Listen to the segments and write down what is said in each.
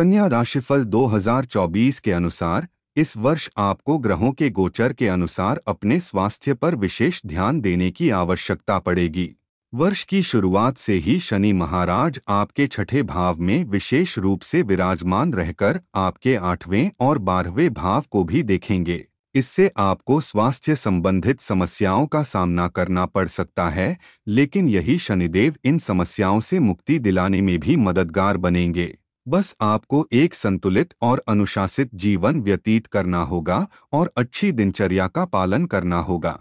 कन्या राशिफल 2024 के अनुसार इस वर्ष आपको ग्रहों के गोचर के अनुसार अपने स्वास्थ्य पर विशेष ध्यान देने की आवश्यकता पड़ेगी वर्ष की शुरुआत से ही शनि महाराज आपके छठे भाव में विशेष रूप से विराजमान रहकर आपके आठवें और बारहवें भाव को भी देखेंगे इससे आपको स्वास्थ्य संबंधित समस्याओं का सामना करना पड़ सकता है लेकिन यही शनिदेव इन समस्याओं से मुक्ति दिलाने में भी मददगार बनेंगे बस आपको एक संतुलित और अनुशासित जीवन व्यतीत करना होगा और अच्छी दिनचर्या का पालन करना होगा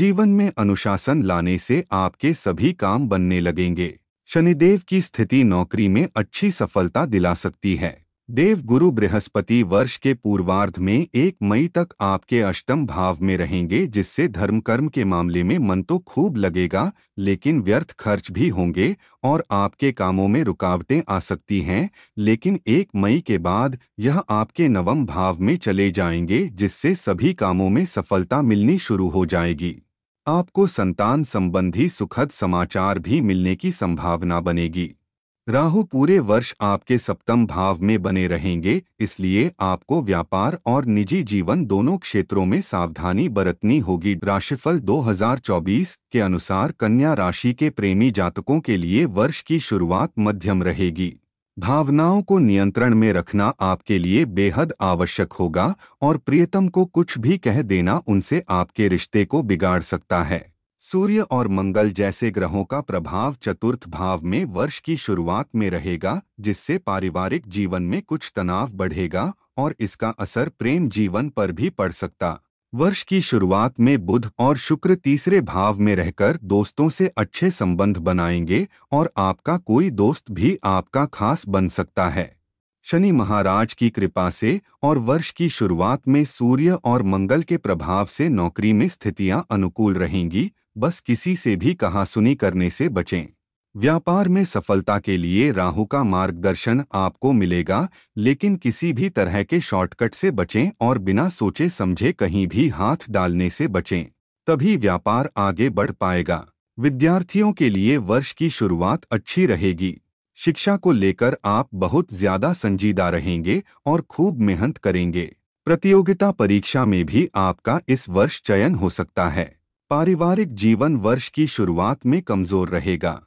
जीवन में अनुशासन लाने से आपके सभी काम बनने लगेंगे शनिदेव की स्थिति नौकरी में अच्छी सफलता दिला सकती है देव गुरु बृहस्पति वर्ष के पूर्वार्ध में एक मई तक आपके अष्टम भाव में रहेंगे जिससे धर्म कर्म के मामले में मन तो खूब लगेगा लेकिन व्यर्थ खर्च भी होंगे और आपके कामों में रुकावटें आ सकती हैं लेकिन एक मई के बाद यह आपके नवम भाव में चले जाएंगे जिससे सभी कामों में सफलता मिलनी शुरू हो जाएगी आपको संतान संबंधी सुखद समाचार भी मिलने की संभावना बनेगी राहु पूरे वर्ष आपके सप्तम भाव में बने रहेंगे इसलिए आपको व्यापार और निजी जीवन दोनों क्षेत्रों में सावधानी बरतनी होगी राशिफल 2024 के अनुसार कन्या राशि के प्रेमी जातकों के लिए वर्ष की शुरुआत मध्यम रहेगी भावनाओं को नियंत्रण में रखना आपके लिए बेहद आवश्यक होगा और प्रियतम को कुछ भी कह देना उनसे आपके रिश्ते को बिगाड़ सकता है सूर्य और मंगल जैसे ग्रहों का प्रभाव चतुर्थ भाव में वर्ष की शुरुआत में रहेगा जिससे पारिवारिक जीवन में कुछ तनाव बढ़ेगा और इसका असर प्रेम जीवन पर भी पड़ सकता वर्ष की शुरुआत में बुध और शुक्र तीसरे भाव में रहकर दोस्तों से अच्छे संबंध बनाएंगे और आपका कोई दोस्त भी आपका खास बन सकता है शनि महाराज की कृपा से और वर्ष की शुरुआत में सूर्य और मंगल के प्रभाव से नौकरी में स्थितियां अनुकूल रहेंगी बस किसी से भी कहा सुनी करने से बचें व्यापार में सफलता के लिए राहु का मार्गदर्शन आपको मिलेगा लेकिन किसी भी तरह के शॉर्टकट से बचें और बिना सोचे समझे कहीं भी हाथ डालने से बचें तभी व्यापार आगे बढ़ पाएगा विद्यार्थियों के लिए वर्ष की शुरुआत अच्छी रहेगी शिक्षा को लेकर आप बहुत ज्यादा संजीदा रहेंगे और खूब मेहनत करेंगे प्रतियोगिता परीक्षा में भी आपका इस वर्ष चयन हो सकता है पारिवारिक जीवन वर्ष की शुरुआत में कमजोर रहेगा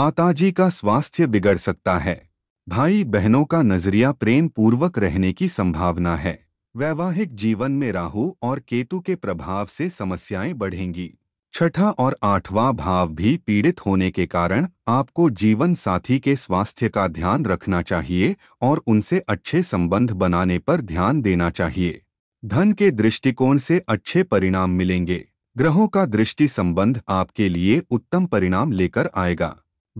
माताजी का स्वास्थ्य बिगड़ सकता है भाई बहनों का नजरिया प्रेम पूर्वक रहने की संभावना है वैवाहिक जीवन में राहु और केतु के प्रभाव से समस्याएं बढ़ेंगी छठा और आठवां भाव भी पीड़ित होने के कारण आपको जीवन साथी के स्वास्थ्य का ध्यान रखना चाहिए और उनसे अच्छे संबंध बनाने पर ध्यान देना चाहिए धन के दृष्टिकोण से अच्छे परिणाम मिलेंगे ग्रहों का दृष्टि संबंध आपके लिए उत्तम परिणाम लेकर आएगा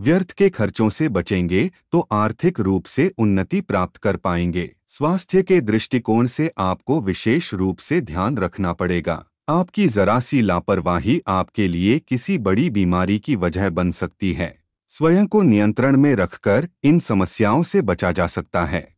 व्यर्थ के खर्चों से बचेंगे तो आर्थिक रूप से उन्नति प्राप्त कर पाएंगे स्वास्थ्य के दृष्टिकोण से आपको विशेष रूप से ध्यान रखना पड़ेगा आपकी जरा सी लापरवाही आपके लिए किसी बड़ी बीमारी की वजह बन सकती है स्वयं को नियंत्रण में रखकर इन समस्याओं से बचा जा सकता है